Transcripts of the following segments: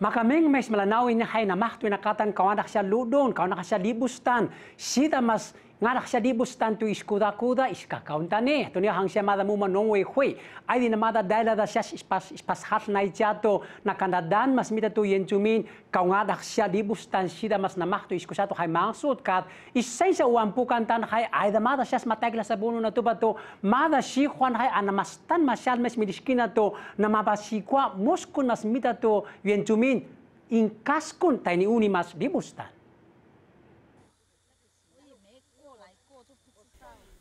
makameng mes malanawin niya hay na mahtwi na katan kawanak siya ludon, kawanak siya libustan, sida mas ngarah sa dibus tantu iskuda kuda iska kaunta ne to ni hangse mada mu ma nongwe khwe ai dina mada daila da sias ispas ispas hat nai chato na kanda dan mas mita tu yen chumin kaunga dah sa dibus tan sida mas namah tu isku sato hai maksud kat isai sa wampu kantan hai ai da mada sias mata kila sabunu na tuba to mada si khwan hai ana mas tan mas sial mes miriskina to na mapa si kwa muskun mas mita tu yen chumin in kaskun tani uni mas dibus tan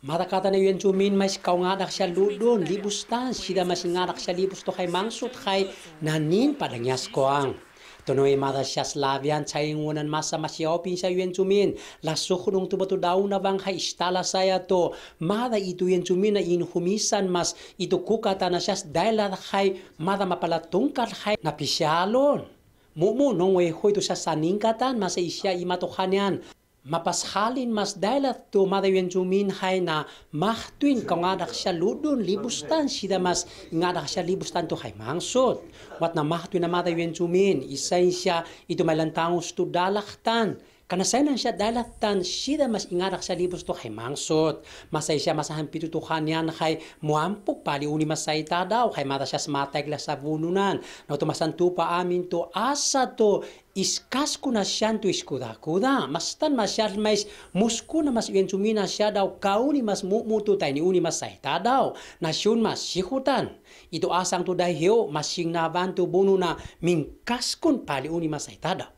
Matakata na yun sumin mas kaungadak siya ludon, libus tan, sida masingadak siya libus to kay mangsut kay nanin padangyas ko ang. Tunoy mata siya Slavian sa ingunan masa masyopin sa yun sumin, lasok nung tubato daw na bang kay istala saya to, mada ito yun sumin na inhumisan mas ito kukata na siya dahil kay mata mapalatungkat kay napisyalon. Mumu nong way hoy to sa saningkatan masa isya imatokhanyan mapashalin mas dailat to madayen jumin hay na mahtuin ka ngadak siya ludun libustan sida mas ngadak siya libustan to hay mangsot wat na mahtuin na madayen jumin isay siya ito may lantangos tu dalaktan Kanasayanan siya dalatan sida mas ingarak siya libos to kay mangsot. Masay siya masahan to yan kay muampok pali uni masay ta daw kay mata siya smatagla sa bununan. No tumasan to pa amin to asa to iskas ko na siya to iskuda-kuda. Mastan mas siya mas musko na mas iensumina siya daw kauni mas mumuto tayo ni uni masay ta daw. Nasyon mas sikutan. Ito asang to dahil masing naban bununa mingkas kun pali uni masay ta daw.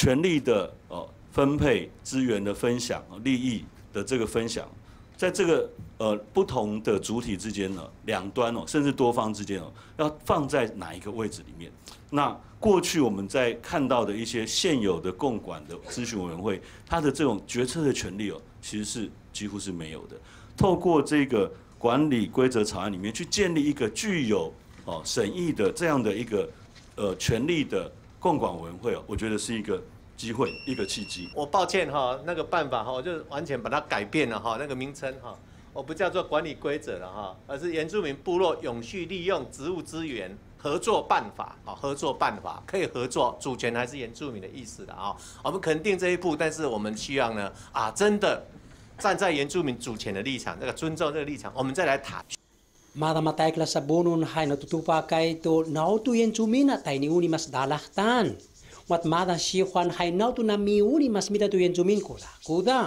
权力的呃分配、资源的分享、利益的这个分享，在这个呃不同的主体之间呢，两端哦，甚至多方之间哦，要放在哪一个位置里面？那过去我们在看到的一些现有的共管的咨询委员会，它的这种决策的权利哦，其实是几乎是没有的。透过这个管理规则草案里面去建立一个具有哦审议的这样的一个呃权力的共管委员会哦，我觉得是一个。机会一个契机，我抱歉哈，那个办法哈，我就完全把它改变了哈，那个名称哈，我不叫做管理规则了哈，而是原住民部落永续利用植物资源合作办法，好合作办法可以合作，主权还是原住民的意思的啊，我们肯定这一步，但是我们希望呢啊，真的站在原住民主权的立场，那个尊重这个立场，我们再来谈。wat mada shi juan hai na tu na mi uni mas mita tu yenjumin ko da ku da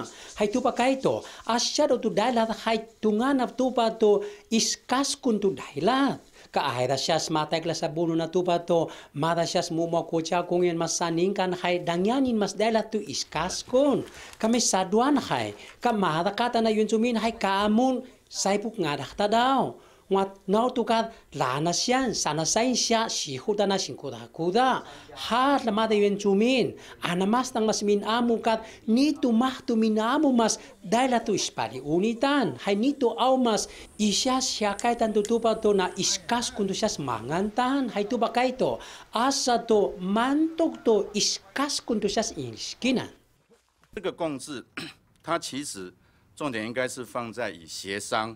hai tu pa kai to asharo tu dala hai tu ngana tu pa to iskas kun tu dala ka ai da shas mata ikla sabunu na tu pa to mada shas mu mo ko cha kung yen mas sanin kan hai dangyanin mas dala tu iskas kun ka me saduan hai ka mada kata na yenjumin hai ka amun saipuk ngadakta dao 我那都讲，哪那些那下那辛苦的，苦的。哈，的原住民，阿那民阿民阿带了尼是忙安阿萨曼这个共识，它其实重点应该是放在以协商、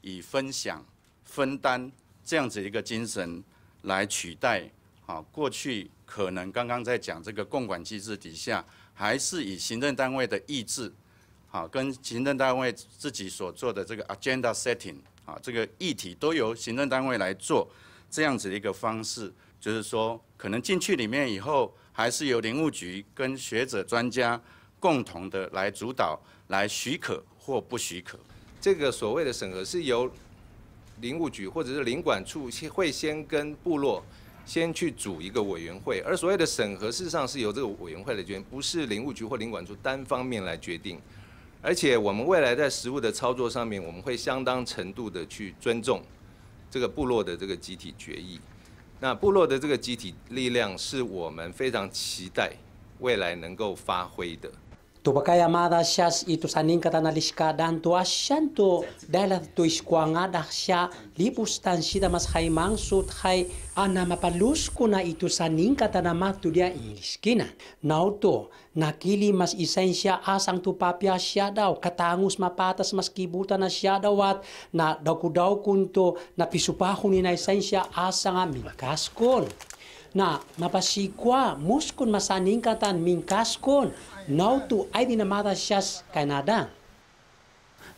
以分享。分担这样子一个精神来取代，啊，过去可能刚刚在讲这个共管机制底下，还是以行政单位的意志，啊，跟行政单位自己所做的这个 agenda setting，啊，这个议题都由行政单位来做，这样子的一个方式，就是说可能进去里面以后，还是由林务局跟学者专家共同的来主导，来许可或不许可，这个所谓的审核是由。林务局或者是林管处会先跟部落先去组一个委员会，而所谓的审核事实上是由这个委员会来决定，不是林务局或林管处单方面来决定。而且我们未来在实物的操作上面，我们会相当程度的去尊重这个部落的这个集体决议。那部落的这个集体力量是我们非常期待未来能够发挥的。Tupakaya mada shas itu saning kata naliska dan tu asyan tu dalat tu iskuanga dah sya libus tan sida mas hai mangsut hai ana mapalus kuna itu saning kata nama tu dia iliskina. Nau tu nakili mas isensya asang tu papi asya dau katangus mapatas mas kibuta na sya dawat na daku daku kunto na pisupahuni na isensya asang amin kaskol. 那马巴斯 n 啊，莫斯科马萨尼坎坦明卡斯科，那又土，哎，为 s k 达 n a d a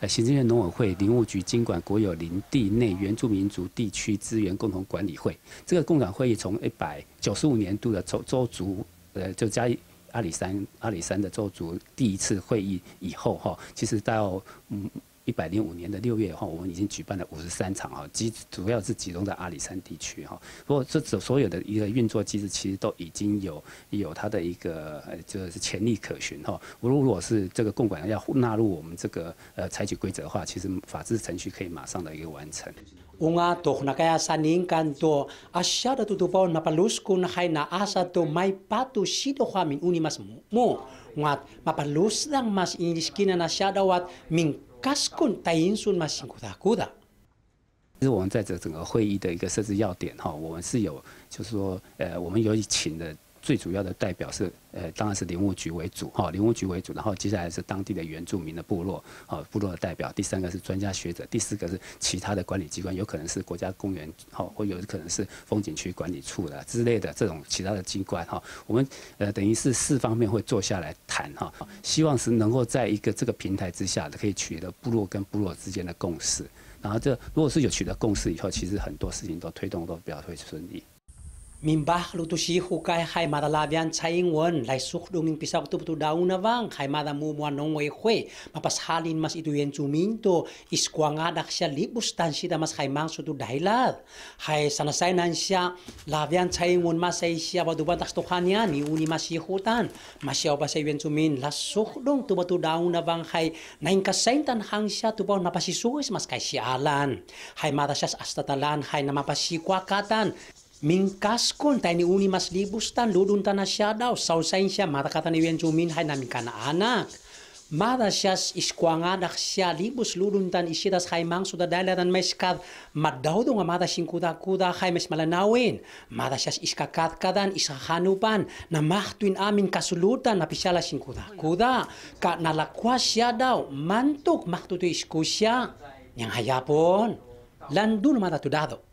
呃，行政院农委会林务局经管国有林地内原住民族地区资源共同管理会，这个共管会议从一百九十五年度的州族，呃，就加阿里山阿里山的州族第一次会议以后哈，其实到嗯。一百零五年的六月的话，我们已经举办了五十三场啊，集主要是集中在阿里山地区哈。不过这所所有的一个运作机制，其实都已经有有它的一个就是潜力可循哈。如果如果是这个共管要纳入我们这个呃采取规则的话，其实法制程序可以马上的一个完成。其实我们在这整个会议的一个设置要点哈，我们是有，就是说，呃，我们有请的。最主要的代表是，呃，当然是林务局为主，哈，林务局为主，然后接下来是当地的原住民的部落，啊，部落的代表，第三个是专家学者，第四个是其他的管理机关，有可能是国家公园，哈，或有可能是风景区管理处的之类的这种其他的机关，哈，我们呃等于是四方面会坐下来谈，哈，希望是能够在一个这个平台之下的可以取得部落跟部落之间的共识，然后这如果是有取得共识以后，其实很多事情都推动都比较会顺利。mimbah lu tu si hu kai hai mada la vian chai ing lai suk du pisau tu tu daun na wang hai mada mu muan nong wei hui mapas halin mas itu yen chu min is kuanga dak sya libus tan si mas hai mang su tu dai hai sana sai nan sya la vian chai ing won mas sai sya ba du ba tak to khan ya ni uni mas si hu mas sya ba sai yen chu min la suk dong tu ba daun na wang hai nain ka tan hang sya tu ba napasi su mas kai sya alan hai mada sya asta hai na mapasi kwa katan minkaskon tay ni uni mas libus tan lulunta tan siya daw sausain siya matakatan iyan jumin hay namin kanaanak Mada siya iskuangadak siya libus tan isitas hay mang sudadalatan may skad madaw nga mada sing kuda-kuda kay mas malanawin. Mada siya iskakatkadan isahanupan na mahtuin amin kasulutan na pisyala sing kuda-kuda. Ka nalakwas siya daw mantok mahtuto isku siya. Yang hayapon. Landun mada tudado.